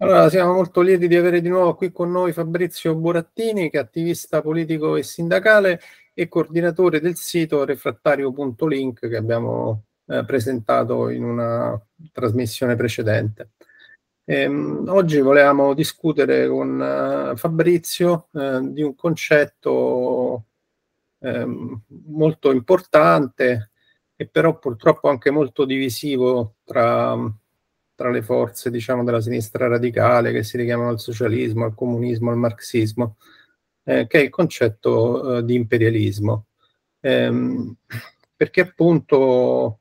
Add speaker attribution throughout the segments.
Speaker 1: Allora, siamo molto lieti di avere di nuovo qui con noi Fabrizio Burattini, che è attivista politico e sindacale e coordinatore del sito refrattario.link che abbiamo eh, presentato in una trasmissione precedente. Ehm, oggi volevamo discutere con eh, Fabrizio eh, di un concetto ehm, molto importante e però purtroppo anche molto divisivo tra tra le forze diciamo, della sinistra radicale che si richiamano al socialismo, al comunismo, al marxismo, eh, che è il concetto eh, di imperialismo. Ehm, perché appunto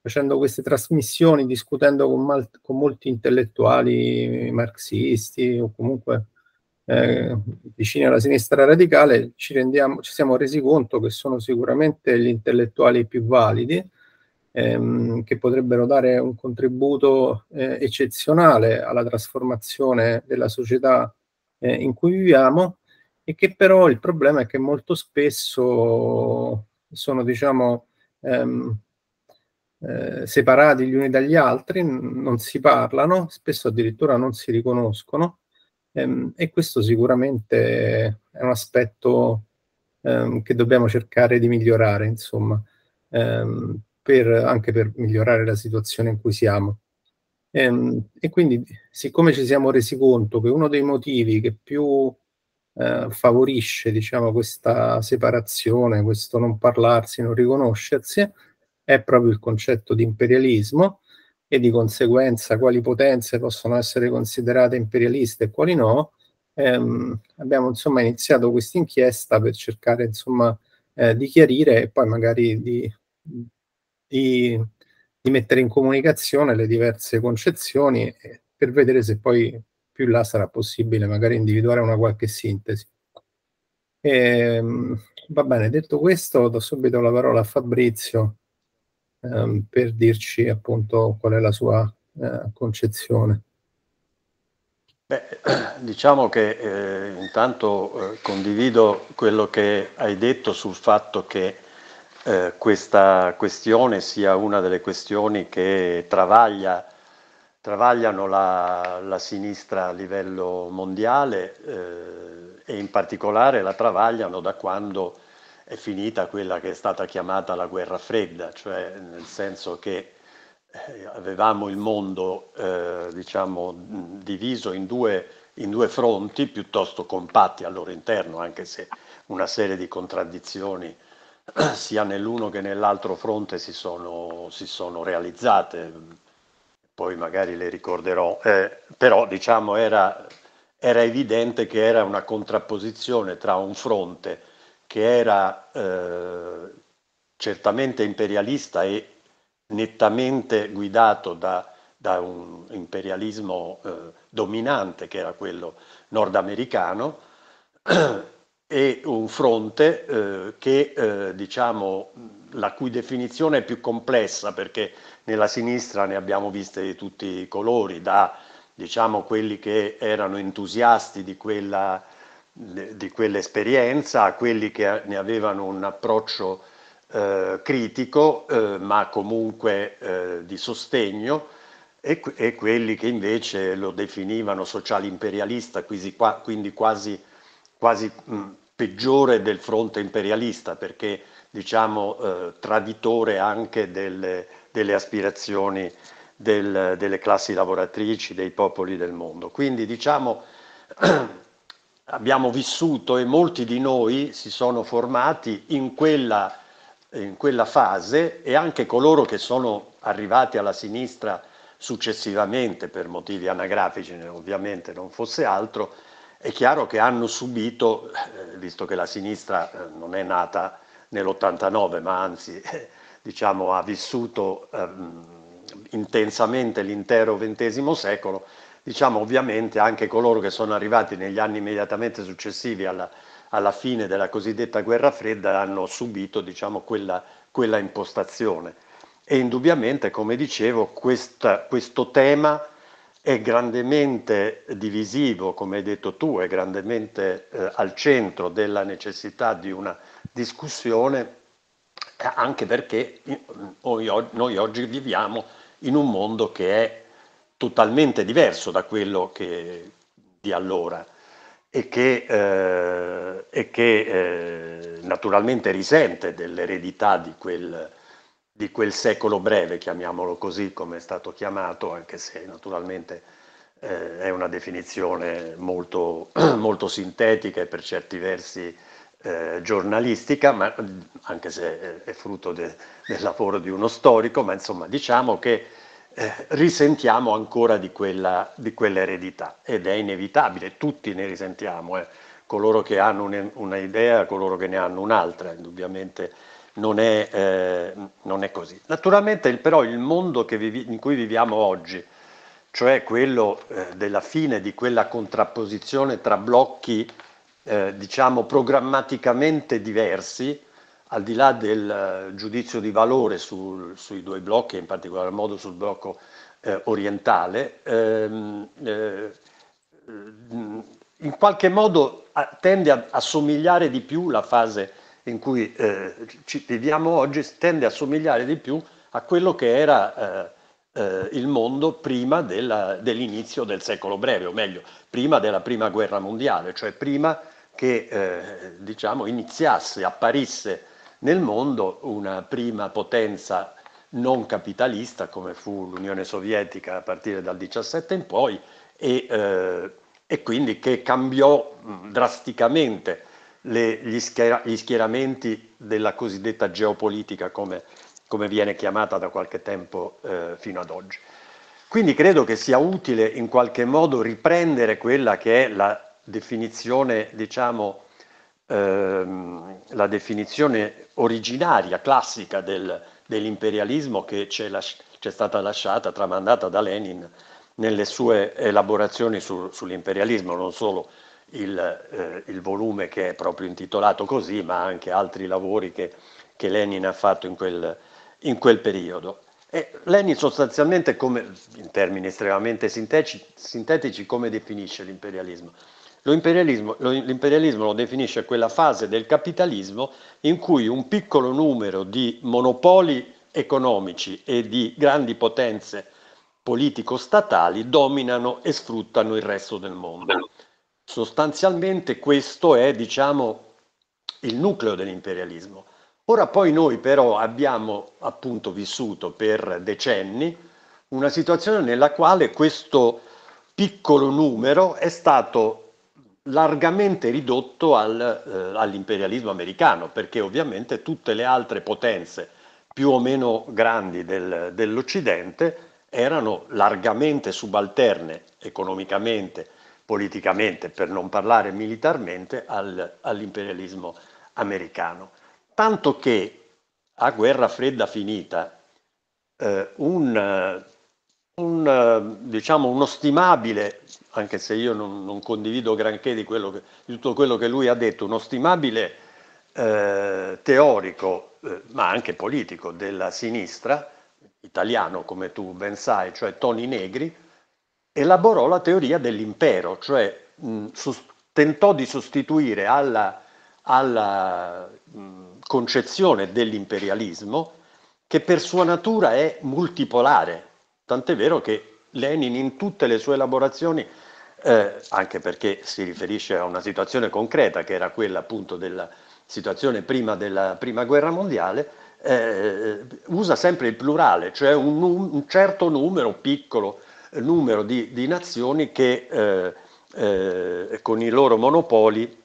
Speaker 1: facendo queste trasmissioni, discutendo con, mal- con molti intellettuali marxisti o comunque eh, vicini alla sinistra radicale, ci, rendiamo, ci siamo resi conto che sono sicuramente gli intellettuali più validi, ehm, che potrebbero dare un contributo eh, eccezionale alla trasformazione della società eh, in cui viviamo e che però il problema è che molto spesso sono diciamo ehm, eh, separati gli uni dagli altri, non si parlano, spesso addirittura non si riconoscono ehm, e questo sicuramente è un aspetto ehm, che dobbiamo cercare di migliorare, insomma, ehm, per, anche per migliorare la situazione in cui siamo. E, ehm, e, quindi, siccome ci siamo resi conto che uno dei motivi che più eh, favorisce diciamo, questa separazione, questo non parlarsi, non riconoscersi, è proprio il concetto di imperialismo e di conseguenza quali potenze possono essere considerate imperialiste e quali no, ehm, abbiamo insomma iniziato questa inchiesta per cercare insomma eh, di chiarire e poi magari di di, di mettere in comunicazione le diverse concezioni per vedere se poi più là sarà possibile magari individuare una qualche sintesi. E, ehm, va bene, detto questo, do subito la parola a Fabrizio ehm, per dirci appunto qual è la sua eh, concezione.
Speaker 2: Beh, diciamo che eh, intanto eh, condivido quello che hai detto sul fatto che eh, questa questione sia una delle questioni che travaglia, travagliano la, la, sinistra a livello mondiale eh, e in particolare la travagliano da quando è finita quella che è stata chiamata la guerra fredda, cioè nel senso che eh, avevamo il mondo eh, diciamo, diviso in due, in due fronti piuttosto compatti al loro interno, anche se una serie di contraddizioni sia nell'uno che nell'altro fronte si sono, si sono realizzate, poi magari le ricorderò, eh, però diciamo era, era, evidente che era una contrapposizione tra un fronte che era eh, certamente imperialista e nettamente guidato da, da un imperialismo eh, dominante che era quello nordamericano, è un fronte eh, che, eh, diciamo, la cui definizione è più complessa perché nella sinistra ne abbiamo viste di tutti i colori, da diciamo, quelli che erano entusiasti di, quella, di quell'esperienza a quelli che ne avevano un approccio eh, critico eh, ma comunque eh, di sostegno e, e, quelli che invece lo definivano social imperialista, quindi, quindi quasi quasi mh, peggiore del fronte imperialista, perché diciamo eh, traditore anche delle, delle aspirazioni del, delle classi lavoratrici, dei popoli del mondo. Quindi diciamo abbiamo vissuto e molti di noi si sono formati in quella, in quella fase e anche coloro che sono arrivati alla sinistra successivamente per motivi anagrafici, ovviamente non fosse altro, è chiaro che hanno subito, eh, visto che la sinistra eh, non è nata nell'89, ma anzi eh, diciamo, ha vissuto ehm, intensamente l'intero XX secolo, diciamo ovviamente anche coloro che sono arrivati negli anni immediatamente successivi alla, alla fine della cosiddetta guerra fredda hanno subito diciamo, quella, quella, impostazione. E indubbiamente, come dicevo, questa, questo tema è grandemente divisivo, come hai detto tu, è grandemente eh, al centro della necessità di una discussione, eh, anche perché noi oggi viviamo in un mondo che è totalmente diverso da quello che, di allora e che, eh, e che eh, naturalmente risente dell'eredità di quel, di quel secolo breve, chiamiamolo così come è stato chiamato, anche se naturalmente eh, è una definizione molto, molto, sintetica e per certi versi eh, giornalistica, ma, anche se eh, è frutto de, del lavoro di uno storico, ma insomma diciamo che eh, risentiamo ancora di, quella, di, quell'eredità ed è inevitabile, tutti ne risentiamo, eh. coloro che hanno un'idea, coloro che ne hanno un'altra, indubbiamente non è, eh, non è così. Naturalmente però il mondo vivi, in cui viviamo oggi, cioè quello eh, della fine di quella contrapposizione tra blocchi eh, diciamo programmaticamente diversi, al di là del eh, giudizio di valore sul, sui due blocchi, in particolar modo sul blocco eh, orientale, ehm, eh, in qualche modo tende a, a somigliare di più la fase in cui eh, viviamo oggi tende a somigliare di più a quello che era eh, eh, il mondo prima della, dell'inizio del secolo breve, o meglio, prima della prima guerra mondiale, cioè prima che eh, diciamo, iniziasse, apparisse nel mondo una prima potenza non capitalista come fu l'Unione Sovietica a partire dal 17 in poi e, eh, e quindi che cambiò drasticamente le, gli, schiera, gli, schieramenti della cosiddetta geopolitica, come, come viene chiamata da qualche tempo eh, fino ad oggi. Quindi credo che sia utile in qualche modo riprendere quella che è la definizione, diciamo, ehm, la definizione originaria, classica del, dell'imperialismo che c'è, las- c'è, stata lasciata, tramandata da Lenin nelle sue elaborazioni su- sull'imperialismo, non solo il, eh, il, volume che è proprio intitolato così, ma anche altri lavori che, che Lenin ha fatto in quel, in quel periodo. E Lenin sostanzialmente, come, in termini estremamente sintetici, sintetici, come definisce l'imperialismo? L'imperialismo, l'imperialismo lo definisce quella fase del capitalismo in cui un piccolo numero di monopoli economici e di grandi potenze politico-statali dominano e sfruttano il resto del mondo. Sostanzialmente questo è, diciamo, il nucleo dell'imperialismo. Ora poi noi però abbiamo appunto vissuto per decenni una situazione nella quale questo piccolo numero è stato largamente ridotto al, eh, all'imperialismo americano, perché ovviamente tutte le altre potenze più o meno grandi del, dell'Occidente erano largamente subalterne economicamente politicamente, per non parlare militarmente, al, all'imperialismo americano. Tanto che a guerra fredda finita, eh, un, un, diciamo, uno stimabile, anche se io non, non condivido granché di, che, di, tutto quello che lui ha detto, uno stimabile eh, teorico, eh, ma anche politico, della sinistra, italiano come tu ben sai, cioè Toni Negri, elaborò la teoria dell'impero, cioè mh, sus- tentò di sostituire alla, alla mh, concezione dell'imperialismo che per sua natura è multipolare, tant'è vero che Lenin in tutte le sue elaborazioni, eh, anche perché si riferisce a una situazione concreta che era quella appunto della situazione prima della Prima Guerra Mondiale, eh, usa sempre il plurale, cioè un, un certo numero piccolo numero di, di nazioni che eh, eh, con i loro monopoli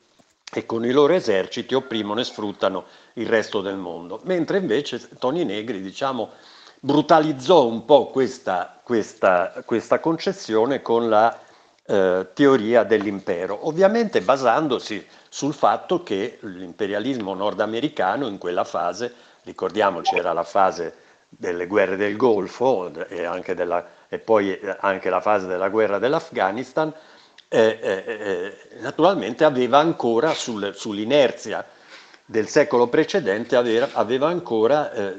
Speaker 2: e con i loro eserciti opprimono e sfruttano il resto del mondo. Mentre invece Toni Negri, diciamo, brutalizzò un po' questa, questa, questa concezione con la eh, teoria dell'impero, ovviamente basandosi sul fatto che l'imperialismo nordamericano in quella fase, ricordiamoci era la fase delle guerre del Golfo e, della, e, poi eh, anche la fase della guerra dell'Afghanistan, eh, eh, eh, naturalmente aveva ancora sul, sull'inerzia del secolo precedente, aveva, aveva ancora eh,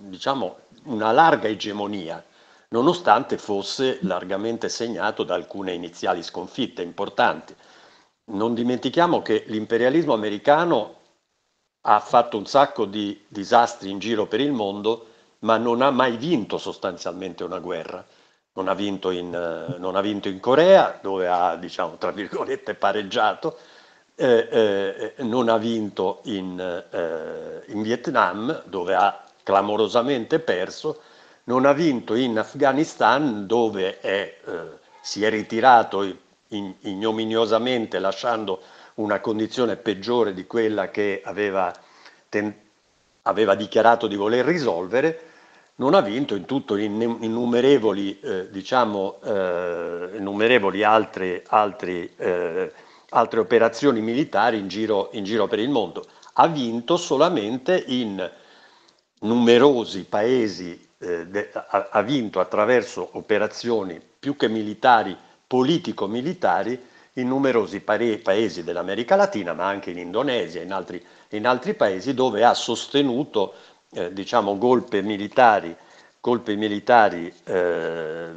Speaker 2: diciamo, una larga egemonia, nonostante fosse largamente segnato da alcune iniziali sconfitte importanti. Non dimentichiamo che l'imperialismo americano ha fatto un sacco di disastri in giro per il mondo, ma non ha mai vinto sostanzialmente una guerra. Non ha vinto in, eh, non ha vinto in Corea, dove ha, diciamo, tra virgolette, pareggiato, eh, eh, eh, non ha vinto in, eh, in, Vietnam, dove ha clamorosamente perso, non ha vinto in Afghanistan, dove è, eh, si è ritirato in, ignominiosamente, lasciando una condizione peggiore di quella che aveva tentato aveva dichiarato di voler risolvere, non ha vinto in tutto innumerevoli, eh, diciamo, eh, innumerevoli altre, altre, eh, altre, operazioni militari in giro, in giro per il mondo. Ha vinto solamente in numerosi paesi eh, De, ha, ha, vinto attraverso operazioni più che militari, politico-militari, in numerosi pare, paesi dell'America Latina, ma anche in Indonesia, in altri paesi in altri paesi dove ha sostenuto eh, diciamo, golpe militari, golpe militari eh,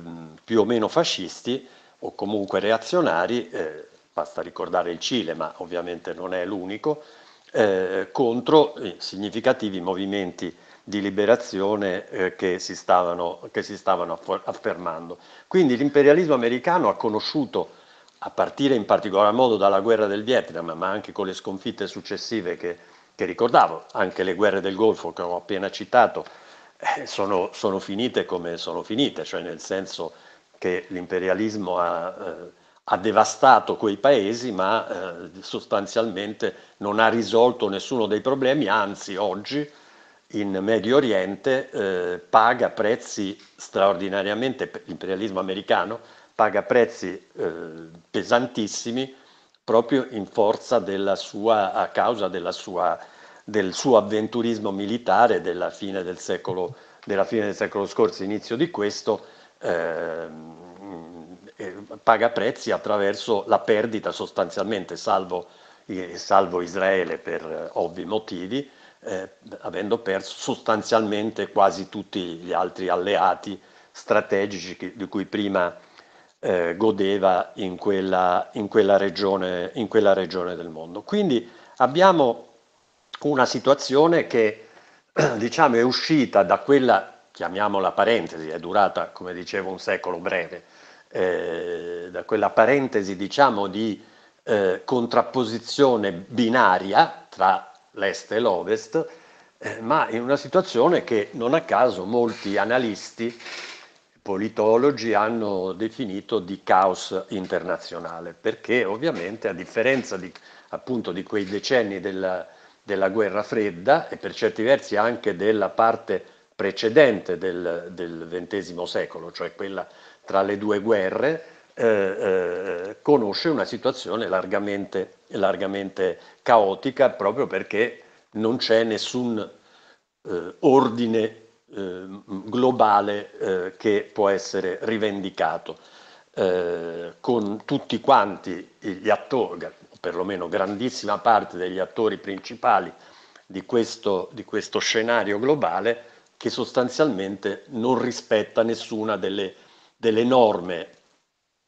Speaker 2: più o meno fascisti o comunque reazionari, eh, basta ricordare il Cile, ma ovviamente non è l'unico, eh, contro significativi movimenti di liberazione eh, che si stavano, che si stavano affermando. Quindi l'imperialismo americano ha conosciuto a partire in particolar modo dalla guerra del Vietnam, ma anche con le sconfitte successive che, che ricordavo, anche le guerre del Golfo che ho appena citato, eh, sono, sono, finite come sono finite, cioè nel senso che l'imperialismo ha, eh, ha devastato quei paesi, ma eh, sostanzialmente non ha risolto nessuno dei problemi, anzi oggi in Medio Oriente eh, paga prezzi straordinariamente, l'imperialismo americano, paga prezzi eh, pesantissimi proprio in forza della sua, a causa sua, del suo avventurismo militare della fine del secolo, fine del secolo scorso, inizio di questo, ehm, eh, paga prezzi attraverso la perdita sostanzialmente, salvo, eh, salvo Israele per ovvi motivi, eh, avendo perso sostanzialmente quasi tutti gli altri alleati strategici di cui prima eh, godeva in quella, in, quella regione, in quella, regione, del mondo. Quindi abbiamo una situazione che diciamo, è uscita da quella, chiamiamola parentesi, è durata come dicevo un secolo breve, eh, da quella parentesi diciamo, di eh, contrapposizione binaria tra l'est e l'ovest, eh, ma in una situazione che non a caso molti analisti politologi hanno definito di caos internazionale, perché ovviamente a differenza di, appunto, di quei decenni della, della, guerra fredda e per certi versi anche della parte precedente del, del XX secolo, cioè quella tra le due guerre, eh, eh, conosce una situazione largamente, largamente caotica proprio perché non c'è nessun eh, ordine Ehm, globale eh, che può essere rivendicato eh, con tutti quanti gli attori, perlomeno grandissima parte degli attori principali di questo, di questo scenario globale che sostanzialmente non rispetta nessuna delle, delle norme,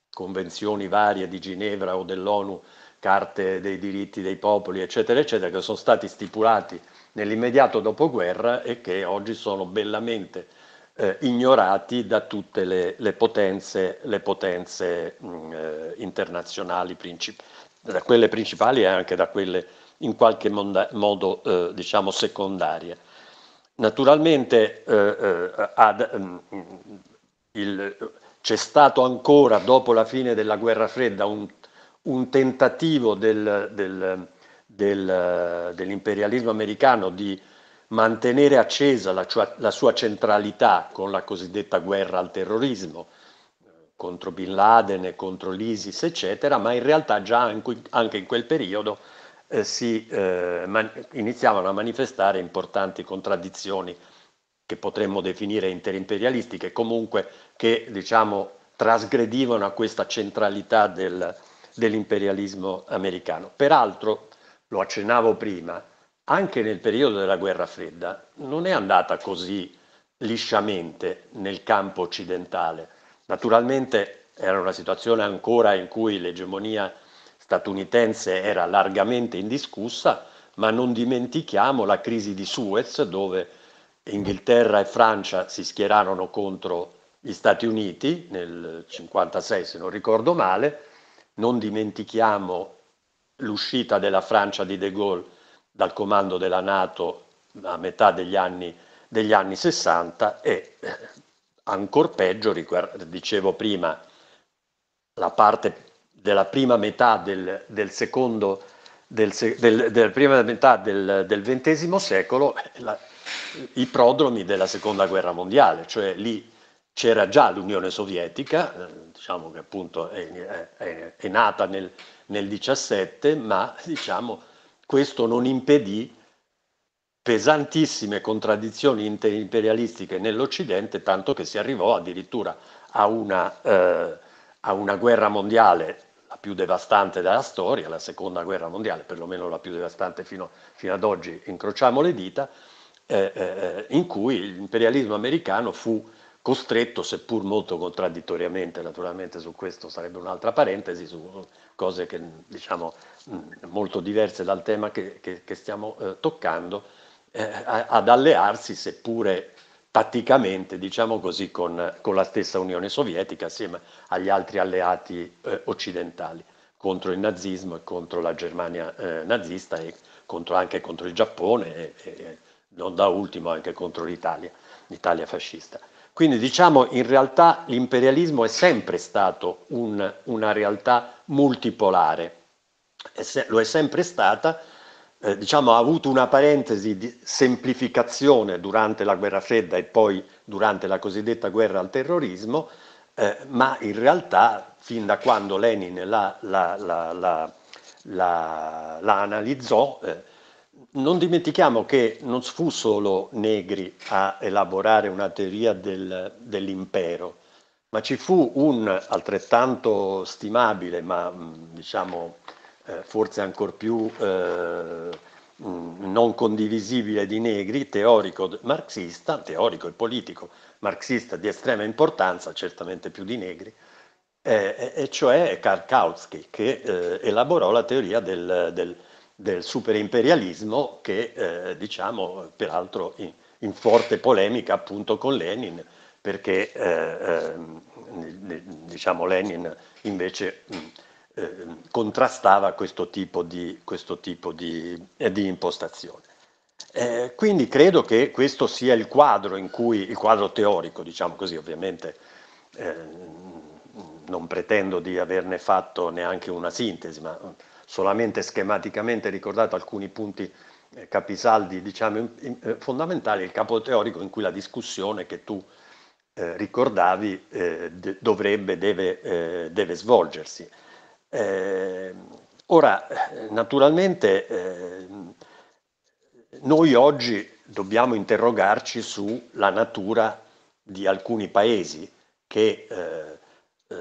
Speaker 2: convenzioni varie di Ginevra o dell'ONU, carte dei diritti dei popoli, eccetera, eccetera, che sono stati stipulati nell'immediato dopoguerra e che oggi sono bellamente eh, ignorati da tutte le, le potenze, le potenze mh, eh, internazionali, princip- da quelle principali e anche da quelle in qualche monda- modo eh, diciamo secondarie. Naturalmente eh, eh ad, mh, il, c'è stato ancora dopo la fine della guerra fredda un, un tentativo del, del del, eh, dell'imperialismo americano di mantenere accesa la, la, sua centralità con la cosiddetta guerra al terrorismo eh, contro Bin Laden, contro l'ISIS, eccetera, ma in realtà già anche, anche in quel periodo eh, si eh, man- iniziavano a manifestare importanti contraddizioni che potremmo definire interimperialistiche, comunque che diciamo, trasgredivano a questa centralità del, dell'imperialismo americano. Peraltro lo accennavo prima, anche nel periodo della guerra fredda non è andata così lisciamente nel campo occidentale. Naturalmente era una situazione ancora in cui l'egemonia statunitense era largamente indiscussa, ma non dimentichiamo la crisi di Suez dove Inghilterra e Francia si schierarono contro gli Stati Uniti nel 1956, se non ricordo male, non dimentichiamo l'uscita della Francia di De Gaulle dal comando della Nato a metà degli anni, degli anni 60 e eh, ancora peggio, dicevo prima, la parte della prima metà del, del secondo del, del, della prima metà del, XX secolo eh, la, i prodromi della seconda guerra mondiale, cioè lì c'era già l'Unione Sovietica, eh, diciamo che appunto è, è, è nata nel, nel 17, ma diciamo, questo non impedì pesantissime contraddizioni interimperialistiche nell'Occidente, tanto che si arrivò addirittura a una, eh, a una guerra mondiale la più devastante della storia, la seconda guerra mondiale, perlomeno la più devastante fino, fino ad oggi, incrociamo le dita, eh, eh, eh in cui l'imperialismo americano fu costretto, seppur molto contraddittoriamente, naturalmente su questo sarebbe un'altra parentesi, su cose che diciamo molto diverse dal tema che, che, che stiamo eh, toccando, eh, ad allearsi seppure tatticamente, diciamo così, con, con, la stessa Unione Sovietica assieme agli altri alleati eh, occidentali contro il nazismo e contro la Germania eh, nazista e contro, anche contro il Giappone e, e non da ultimo anche contro l'Italia, l'Italia fascista. Quindi diciamo in realtà l'imperialismo è sempre stato un, una realtà multipolare, se, lo è sempre stata, eh, diciamo ha avuto una parentesi di semplificazione durante la guerra fredda e poi durante la cosiddetta guerra al terrorismo, eh, ma in realtà fin da quando Lenin la, la, la, la analizzò eh, non dimentichiamo che non fu solo Negri a elaborare una teoria del, dell'impero, ma ci fu un altrettanto stimabile, ma mm, diciamo eh, forse ancor più eh, mm, non condivisibile di Negri, teorico marxista, teorico e politico marxista di estrema importanza, certamente più di Negri, eh, e cioè Karl Kautsky, che eh, elaborò la teoria del, del del superimperialismo che eh, diciamo peraltro in, in, forte polemica appunto con Lenin perché eh, eh, diciamo Lenin invece ehm, contrastava questo tipo di, questo tipo di, eh, di impostazione. Eh, quindi credo che questo sia il quadro in cui, il quadro teorico, diciamo così, ovviamente eh, non pretendo di averne fatto neanche una sintesi, ma solamente schematicamente ricordato alcuni punti eh, capisaldi diciamo, eh, fondamentali, il capo teorico in cui la discussione che tu eh, ricordavi eh, de, dovrebbe, deve, deve svolgersi. ora, naturalmente, noi oggi dobbiamo interrogarci sulla natura di alcuni paesi che eh,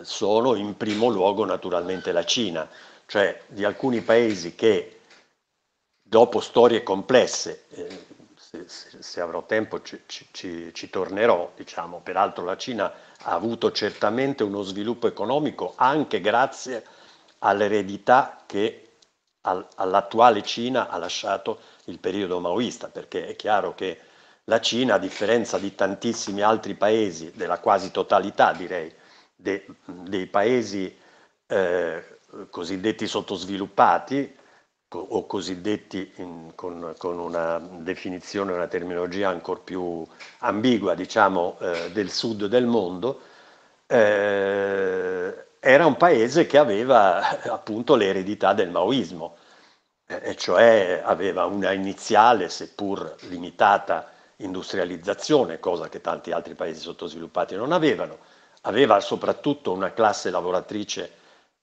Speaker 2: sono in primo luogo naturalmente la Cina cioè di alcuni paesi che dopo storie complesse, eh, se, se, se, avrò tempo ci, ci, ci tornerò, diciamo, peraltro la Cina ha avuto certamente uno sviluppo economico anche grazie all'eredità che al, all'attuale Cina ha lasciato il periodo maoista, perché è chiaro che la Cina, a differenza di tantissimi altri paesi, della quasi totalità direi, de, dei paesi eh, cosiddetti sottosviluppati o cosiddetti in, con, con, una definizione, una terminologia ancora più ambigua, diciamo, eh, del sud del mondo, eh, era un paese che aveva appunto l'eredità del maoismo, e cioè aveva una iniziale, seppur limitata, industrializzazione, cosa che tanti altri paesi sottosviluppati non avevano, aveva soprattutto una classe lavoratrice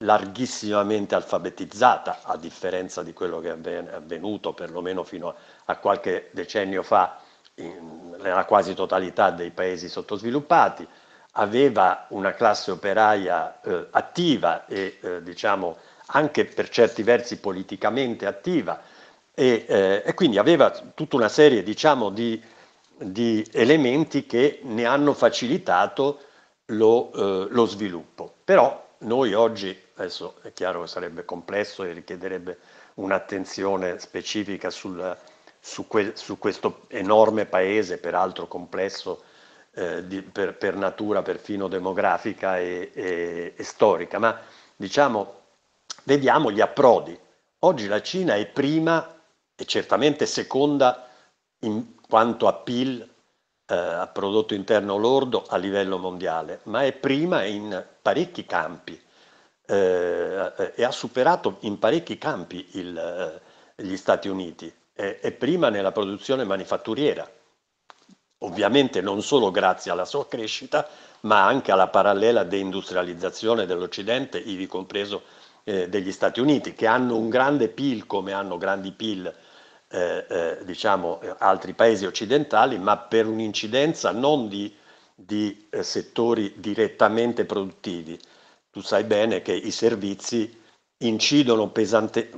Speaker 2: larghissimamente alfabetizzata, a differenza di quello che è avvenuto perlomeno fino a qualche decennio fa in, nella quasi totalità dei paesi sottosviluppati, aveva una classe operaia eh, attiva e eh, diciamo anche per certi versi politicamente attiva e, eh, e quindi aveva tutta una serie diciamo, di, di, elementi che ne hanno facilitato lo, eh, lo sviluppo. Però noi oggi Adesso è chiaro che sarebbe complesso e richiederebbe un'attenzione specifica sul, su, que, su, questo enorme paese, peraltro complesso eh, di, per, per, natura, perfino demografica e, e, e storica. Ma diciamo, vediamo gli approdi. Oggi la Cina è prima e certamente seconda in quanto a PIL eh, a prodotto interno lordo a livello mondiale, ma è prima in parecchi campi, eh, e ha superato in parecchi campi il, eh, gli Stati Uniti e, e prima nella produzione manifatturiera, ovviamente non solo grazie alla sua crescita, ma anche alla parallela deindustrializzazione dell'Occidente, ivi compreso eh, degli Stati Uniti, che hanno un grande PIL come hanno grandi PIL eh, eh, diciamo, altri paesi occidentali, ma per un'incidenza non di, di eh, settori direttamente produttivi, tu sai bene che i servizi incidono pesante,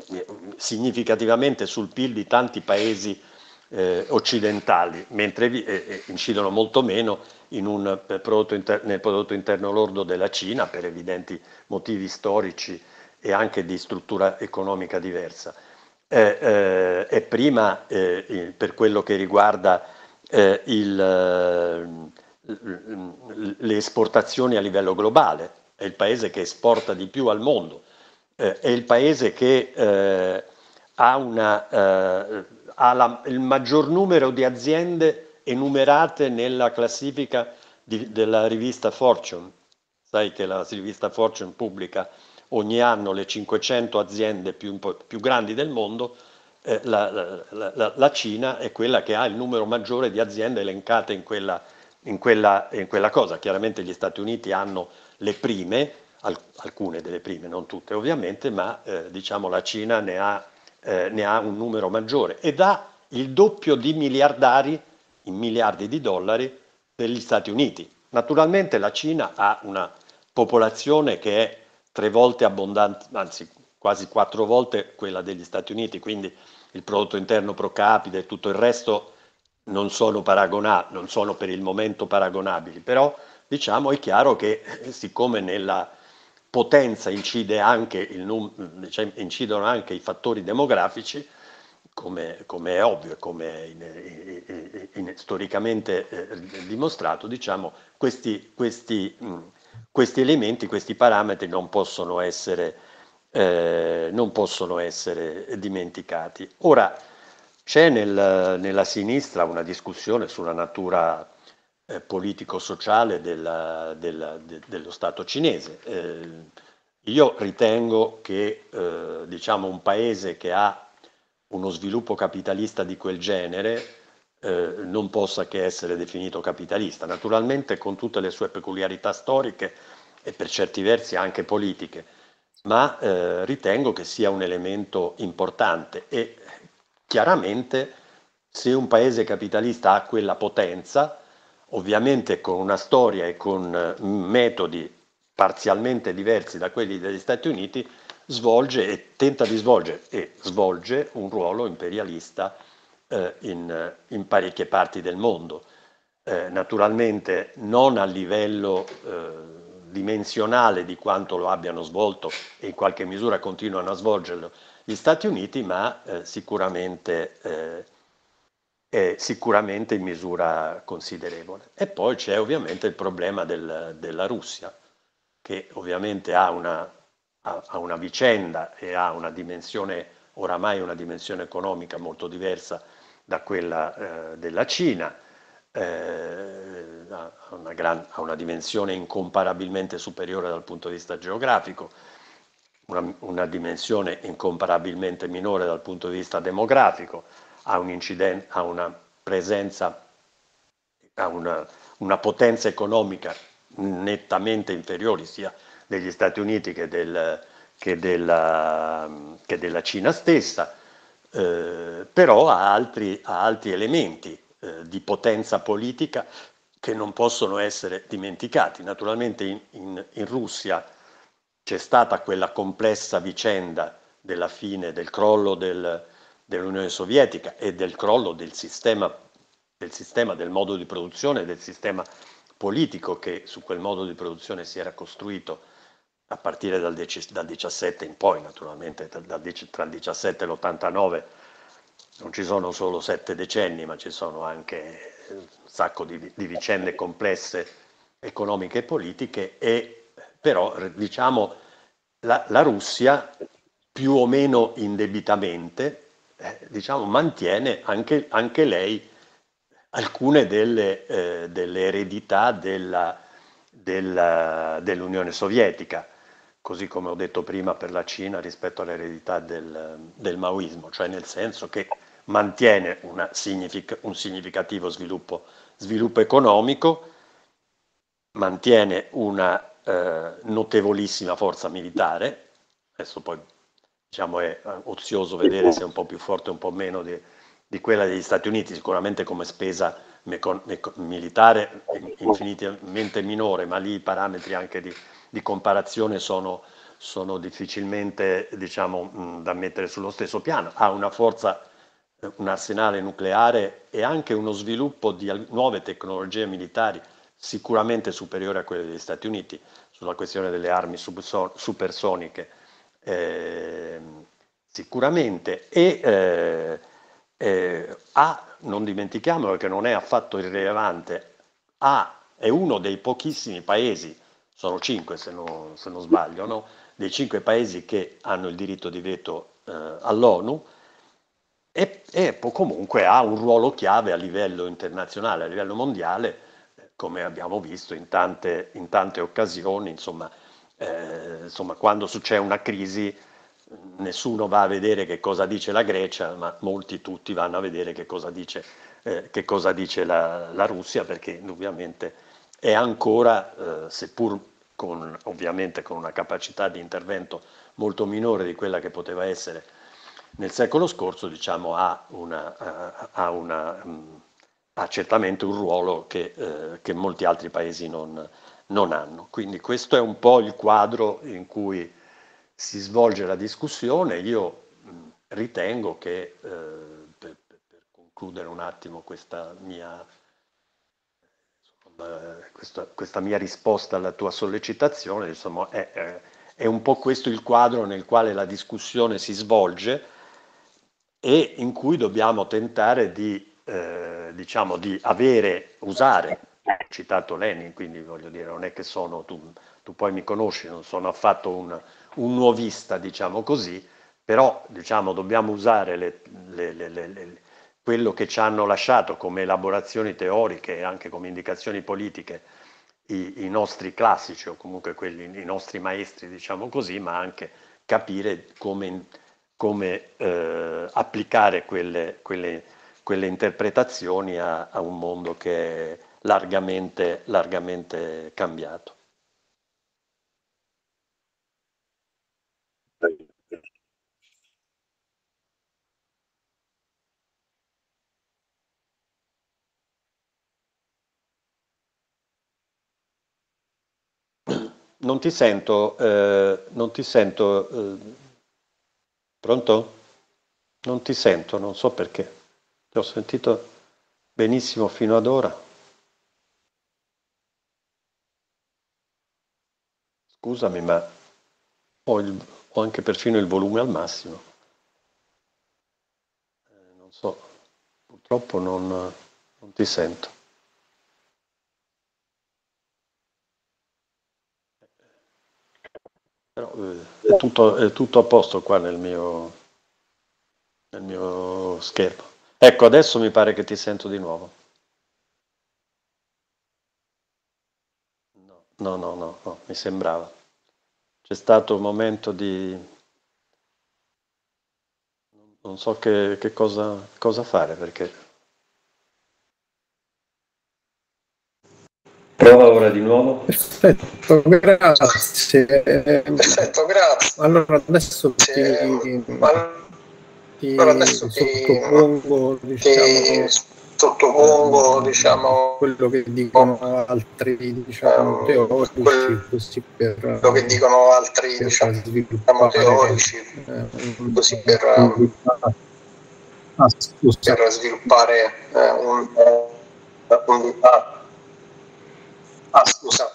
Speaker 2: significativamente sul PIL di tanti paesi eh, occidentali, mentre eh, eh, incidono molto meno un, eh, prodotto inter, nel prodotto interno lordo della Cina per evidenti motivi storici e anche di struttura economica diversa. Eh, eh e prima per quello che riguarda il, le esportazioni a livello globale, è il paese che esporta di più al mondo, eh, è il paese che eh, ha, una, eh, ha la, il maggior numero di aziende enumerate nella classifica di, della rivista Fortune. Sai che la rivista Fortune pubblica ogni anno le 500 aziende più, più grandi del mondo, eh, la, la, la Cina è quella che ha il numero maggiore di aziende elencate in quella classifica in quella, in quella cosa. Chiaramente gli Stati Uniti hanno le prime, alcune delle prime, non tutte ovviamente, ma eh, diciamo la Cina ne ha, eh, ne ha, un numero maggiore ed ha il doppio di miliardari in miliardi di dollari degli Stati Uniti. Naturalmente la Cina ha una popolazione che è tre volte abbondante, anzi quasi quattro volte quella degli Stati Uniti, quindi il prodotto interno pro capite e tutto il resto non sono, non sono per il momento paragonabili, però diciamo è chiaro che eh, siccome nella potenza incide anche il, diciamo, incidono anche i fattori demografici, come, come è ovvio e come è in, in, in, storicamente eh, dimostrato, diciamo, questi, questi, mh, mm, questi, elementi, questi parametri non possono essere, eh, non possono essere dimenticati. Ora, c'è nel, nella sinistra una discussione sulla natura eh, politico-sociale della, della, de, dello Stato cinese. Eh, io ritengo che eh, diciamo un paese che ha uno sviluppo capitalista di quel genere eh, non possa che essere definito capitalista, naturalmente con tutte le sue peculiarità storiche e per certi versi anche politiche, ma eh, ritengo che sia un elemento importante e chiaramente se un paese capitalista ha quella potenza, ovviamente con una storia e con eh, metodi parzialmente diversi da quelli degli Stati Uniti, svolge e tenta di svolgere e svolge un ruolo imperialista eh, in, eh, in, parecchie parti del mondo. Eh, naturalmente non a livello eh, dimensionale di quanto lo abbiano svolto e in qualche misura continuano a svolgerlo gli Stati Uniti, ma eh, sicuramente, eh, sicuramente, in misura considerevole. E poi c'è ovviamente il problema del, della Russia, che ovviamente ha una, ha, ha una, vicenda e ha una dimensione, oramai una dimensione economica molto diversa da quella eh, della Cina eh, ha, una gran, ha, una dimensione incomparabilmente superiore dal punto di vista geografico, una, una dimensione incomparabilmente minore dal punto di vista demografico, ha, una presenza, ha una, una potenza economica nettamente inferiore sia degli Stati Uniti che, del, che, della, che della, Cina stessa, eh, però ha altri, ha altri elementi eh, di potenza politica che non possono essere dimenticati. Naturalmente in, in, in Russia c'è stata quella complessa vicenda della fine, del crollo del, dell'Unione Sovietica e del crollo del sistema, del sistema, del modo di produzione, del sistema politico che su quel modo di produzione si era costruito a partire dal, 17 in poi, naturalmente tra il 17 e l'89 non ci sono solo sette decenni, ma ci sono anche un sacco di, di vicende complesse economiche e politiche, e però diciamo la, la Russia più o meno indebitamente eh, diciamo, mantiene anche, anche, lei alcune delle, eh, delle eredità della, della, dell'Unione Sovietica, così come ho detto prima per la Cina rispetto all'eredità del, del maoismo, cioè nel senso che mantiene signific un significativo sviluppo, sviluppo, economico, mantiene una eh, notevolissima forza militare, adesso poi diciamo, è eh, ozioso vedere se è un po' più forte o un po' meno di, di quella degli Stati Uniti, sicuramente come spesa militare infinitamente minore, ma lì i parametri anche di, di comparazione sono, sono difficilmente diciamo, da mettere sullo stesso piano. Ha una forza un arsenale nucleare e anche uno sviluppo di nuove tecnologie militari sicuramente superiore a quelle degli Stati Uniti sulla questione delle armi supersoniche eh, sicuramente e eh, eh, ha, non dimentichiamolo che non è affatto irrilevante, ha, è uno dei pochissimi paesi, sono cinque se, non, se non sbaglio, no? dei cinque paesi che hanno il diritto di veto eh, all'ONU, e, EPO comunque ha un ruolo chiave a livello internazionale, a livello mondiale, come abbiamo visto in tante, in tante occasioni, insomma, eh, insomma quando succede una crisi nessuno va a vedere che cosa dice la Grecia, ma molti tutti vanno a vedere che cosa dice, eh, che cosa dice la, la, Russia, perché indubbiamente è ancora, eh, seppur con, ovviamente con una capacità di intervento molto minore di quella che poteva essere nel secolo scorso diciamo, ha, una, ha, una, mm, ha, certamente un ruolo che, eh, che molti altri paesi non, non, hanno. Quindi questo è un po' il quadro in cui si svolge la discussione. Io mm, ritengo che, eh, per, per, concludere un attimo questa mia, questa, questa mia risposta alla tua sollecitazione, insomma, è, eh, è un po' questo il quadro nel quale la discussione si svolge e in cui dobbiamo tentare di, eh, diciamo, di avere, usare, ho citato Lenin, quindi voglio dire, non è che sono, tu, tu poi mi conosci, non sono affatto un, un nuovista, diciamo così, però diciamo, dobbiamo usare le, le, le, quello che ci hanno lasciato come elaborazioni teoriche e anche come indicazioni politiche i, i nostri classici o comunque quelli, i nostri maestri, diciamo così, ma anche capire come come eh, applicare quelle, quelle, quelle interpretazioni a, a, un mondo che è largamente, largamente cambiato. Non ti sento, eh, non ti sento eh, Pronto? Non ti sento, non so perché. Ti ho sentito benissimo fino ad ora. Scusami, ma ho, il, ho anche perfino il volume al massimo. Eh, non so, purtroppo non, non ti sento. Però, eh, è, tutto, è, tutto, a posto qua nel mio, nel mio schermo. Ecco, adesso mi pare che ti sento di nuovo. No, no, no, no, no mi sembrava. C'è stato un momento di... Non so che, che cosa, cosa fare perché... Prova ora di nuovo.
Speaker 1: Perfetto, grazie. Perfetto, grazie. Allora adesso ti, sì. ti allora adesso sottopongo, ti, diciamo, ti sottopongo eh, diciamo, quello che dicono altri diciamo, ehm, teorici, così per, quello che dicono altri per diciamo, diciamo teorici, eh, così per, ehm, ah, per sviluppare eh, un... Eh, un Ah, scusa.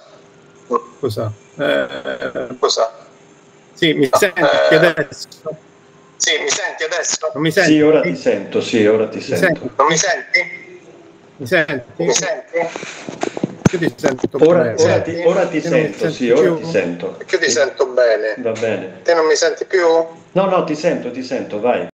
Speaker 1: Scusa. Eh, scusa. Sì,
Speaker 2: mi ah, senti eh, adesso?
Speaker 1: Sì, mi senti adesso?
Speaker 2: Non mi senti? Sì, ora ti sento, sì, ora ti, mi sento. sento. Non mi senti? Mi senti? Mi
Speaker 1: senti? Io ti sento ora, bene. Ora ti, ora ti sento, sì, ora ti sento.
Speaker 2: Perché io ti sento bene. Va bene. Te non mi senti più? No, no, ti sento, ti sento, vai.